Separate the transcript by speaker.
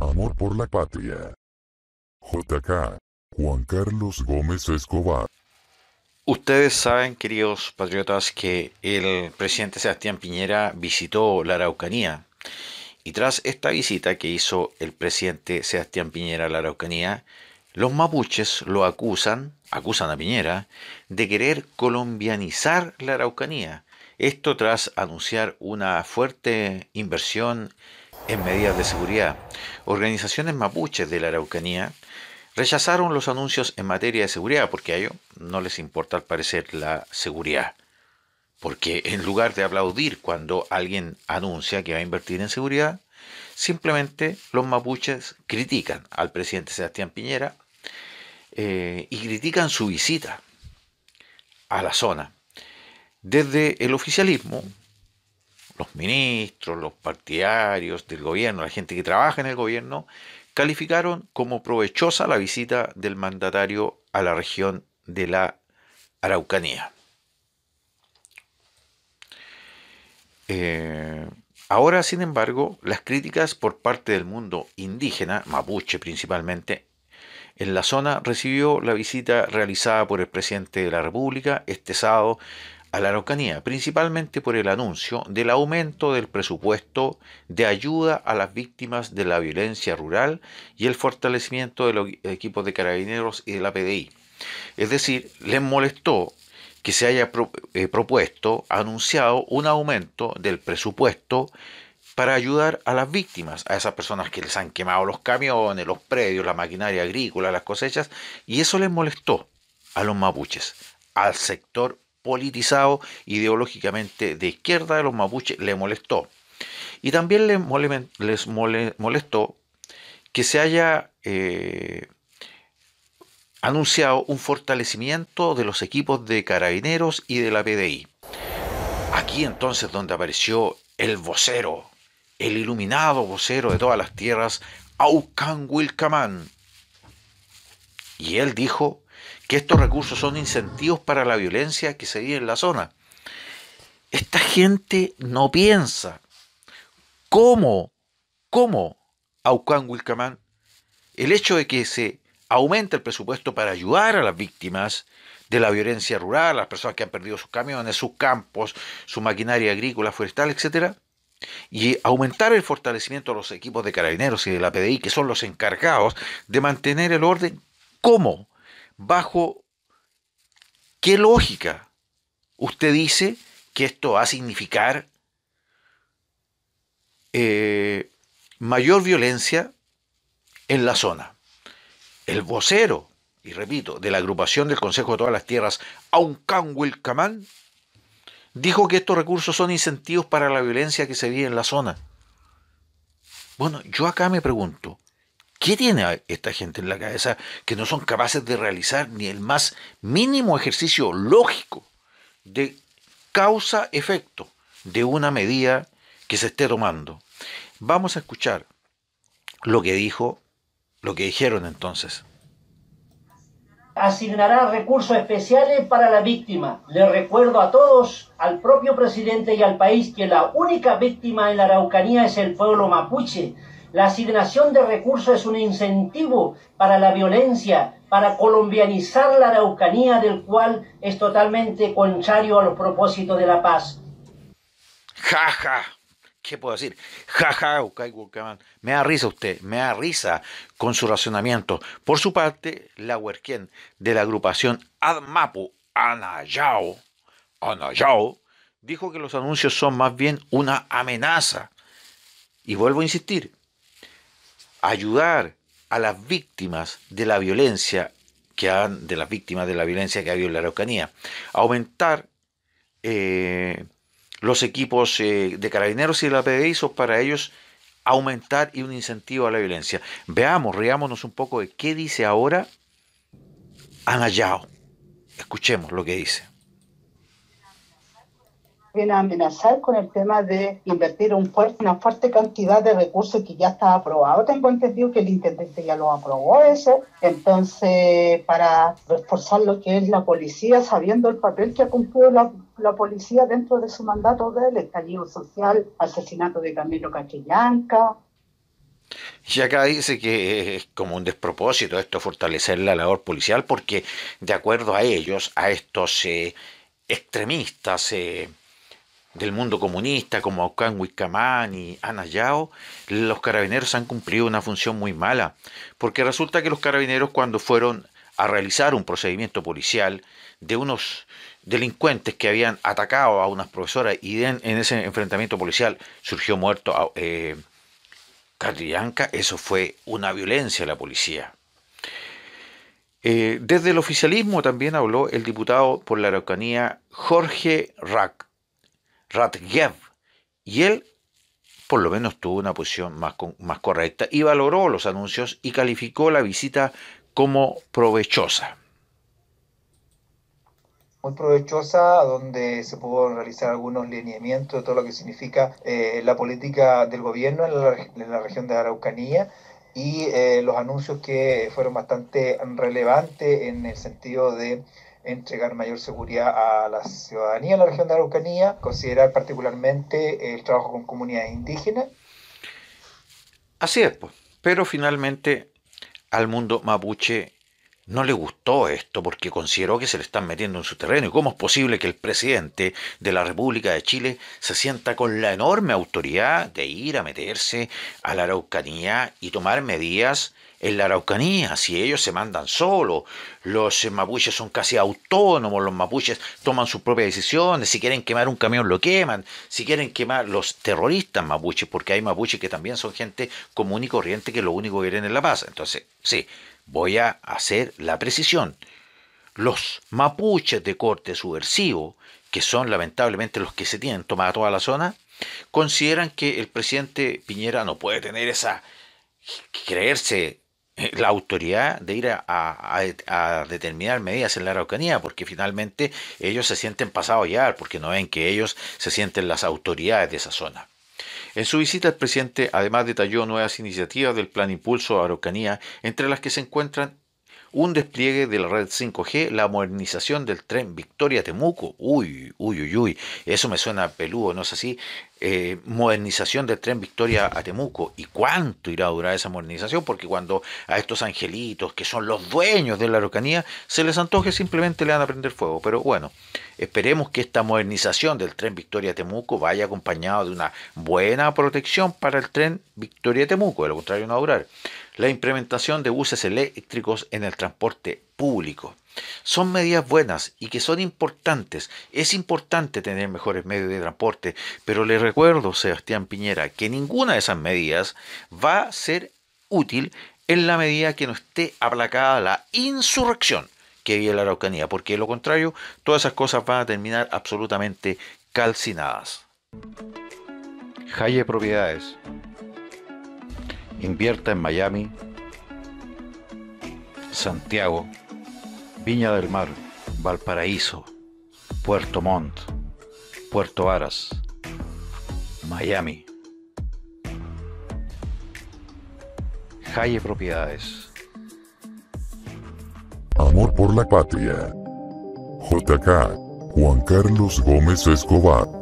Speaker 1: Amor por la patria. JK. Juan Carlos Gómez Escobar. Ustedes saben, queridos patriotas, que el presidente Sebastián Piñera visitó la Araucanía. Y tras esta visita que hizo el presidente Sebastián Piñera a la Araucanía, los mapuches lo acusan, acusan a Piñera, de querer colombianizar la Araucanía. Esto tras anunciar una fuerte inversión en medidas de seguridad organizaciones mapuches de la Araucanía rechazaron los anuncios en materia de seguridad, porque a ellos no les importa al parecer la seguridad. Porque en lugar de aplaudir cuando alguien anuncia que va a invertir en seguridad, simplemente los mapuches critican al presidente Sebastián Piñera eh, y critican su visita a la zona. Desde el oficialismo los ministros, los partidarios del gobierno, la gente que trabaja en el gobierno, calificaron como provechosa la visita del mandatario a la región de la Araucanía. Eh, ahora, sin embargo, las críticas por parte del mundo indígena, mapuche principalmente, en la zona recibió la visita realizada por el presidente de la República este sábado a la Araucanía, principalmente por el anuncio del aumento del presupuesto de ayuda a las víctimas de la violencia rural y el fortalecimiento de los equipos de carabineros y de la PDI. Es decir, les molestó que se haya eh, propuesto, anunciado un aumento del presupuesto para ayudar a las víctimas, a esas personas que les han quemado los camiones, los predios, la maquinaria agrícola, las cosechas, y eso les molestó a los mapuches, al sector politizado ideológicamente de izquierda de los mapuches le molestó. Y también les molestó que se haya eh, anunciado un fortalecimiento de los equipos de carabineros y de la PDI. Aquí entonces donde apareció el vocero, el iluminado vocero de todas las tierras, Aucan Wilcamán. Y él dijo que estos recursos son incentivos para la violencia que se vive en la zona. Esta gente no piensa cómo, cómo Aucán Wilcamán, el hecho de que se aumente el presupuesto para ayudar a las víctimas de la violencia rural, las personas que han perdido sus camiones, sus campos, su maquinaria agrícola, forestal, etcétera, y aumentar el fortalecimiento de los equipos de carabineros y de la PDI, que son los encargados de mantener el orden, ¿cómo bajo qué lógica usted dice que esto va a significar eh, mayor violencia en la zona. El vocero, y repito, de la agrupación del Consejo de todas las Tierras, Auncán kamal dijo que estos recursos son incentivos para la violencia que se vive en la zona. Bueno, yo acá me pregunto, ¿Qué tiene esta gente en la cabeza que no son capaces de realizar ni el más mínimo ejercicio lógico de causa-efecto de una medida que se esté tomando? Vamos a escuchar lo que dijo, lo que dijeron entonces. Asignará recursos especiales para la víctima. Le recuerdo a todos, al propio presidente y al país, que la única víctima en la Araucanía es el pueblo mapuche la asignación de recursos es un incentivo para la violencia, para colombianizar la Araucanía, del cual es totalmente contrario a los propósitos de la paz. Jaja. ¿Qué puedo decir? Jaja, ja, me da risa usted, me da risa con su razonamiento. Por su parte, la huerquén de la agrupación ADMAPU, Anayao, Anayao, dijo que los anuncios son más bien una amenaza. Y vuelvo a insistir, ayudar a las víctimas de la violencia que han, de las víctimas de la violencia que ha habido en la Araucanía, aumentar eh, los equipos eh, de carabineros y de la PDI para ellos aumentar y un incentivo a la violencia. Veamos, riámonos un poco de qué dice ahora Anayao. Escuchemos lo que dice viene a amenazar con el tema de invertir una fuerte cantidad de recursos que ya está aprobado. Tengo entendido que el intendente ya lo aprobó eso. Entonces, para reforzar lo que es la policía, sabiendo el papel que ha cumplido la, policía dentro de su mandato del estallido social, asesinato de Camilo Cachillanca. y acá dice que es como un despropósito esto, fortalecer la labor policial, porque de acuerdo a ellos, a estos eh, extremistas, eh, del mundo comunista como Aucán Huizcamán y Ana Yao, los carabineros han cumplido una función muy mala, porque resulta que los carabineros cuando fueron a realizar un procedimiento policial de unos delincuentes que habían atacado a unas profesoras y en, ese enfrentamiento policial surgió muerto eh, eso fue una violencia de la policía. Eh, desde el oficialismo también habló el diputado por la Araucanía Jorge Rack, Ratgev, y él por lo menos tuvo una posición más, más correcta y valoró los anuncios y calificó la visita como provechosa. Muy provechosa, donde se pudo realizar algunos lineamientos de todo lo que significa eh, la política del gobierno en la, región de Araucanía y eh, los anuncios que fueron bastante relevantes en el sentido de entregar mayor seguridad a la ciudadanía en la región de Araucanía, considerar particularmente el trabajo con comunidades indígenas. Así es, pues. pero finalmente al mundo mapuche no le gustó esto porque consideró que se le están metiendo en su terreno. ¿Y cómo es posible que el presidente de la República de Chile se sienta con la enorme autoridad de ir a meterse a la Araucanía y tomar medidas en la Araucanía, si ellos se mandan solos, los mapuches son casi autónomos, los mapuches toman sus propias decisiones, si quieren quemar un camión lo queman, si quieren quemar los terroristas mapuches, porque hay mapuches que también son gente común y corriente que lo único que quieren es la paz. Entonces, sí, voy a hacer la precisión. Los mapuches de corte subversivo, que son lamentablemente los que se tienen tomada toda la zona, consideran que el presidente Piñera no puede tener esa creerse eh, la autoridad de ir a, determinar medidas en la Araucanía, porque finalmente ellos se sienten pasados ya, porque no ven que ellos se sienten las autoridades de esa zona. En su visita, el presidente además detalló nuevas iniciativas del Plan Impulso a Araucanía, entre las que se encuentran un despliegue de la red 5G, la modernización del tren Victoria-Temuco, uy, uy, uy, uy, eso me suena peludo, ¿no es así? Eh, modernización del tren Victoria a Temuco y cuánto irá a durar esa modernización, porque cuando a estos angelitos, que son los dueños de la Araucanía, se les antoje simplemente le van a prender fuego. Pero bueno, esperemos que esta modernización del tren Victoria a Temuco vaya acompañado de una buena protección para el tren Victoria a Temuco, de lo contrario no va a durar. La implementación de buses eléctricos en el transporte público. Son medidas buenas y que son importantes. Es importante tener mejores medios de transporte, pero le recuerdo, Sebastián Piñera, que ninguna de esas medidas va a ser útil en la medida que no esté aplacada la insurrección que vive la Araucanía, porque lo contrario, todas esas cosas van a terminar absolutamente calcinadas. Jaye Propiedades. Invierta en Miami, Santiago, Viña del Mar, Valparaíso, Puerto Montt, Puerto Varas, Miami. Calle Propiedades. Amor por la patria. JK, Juan Carlos Gómez Escobar.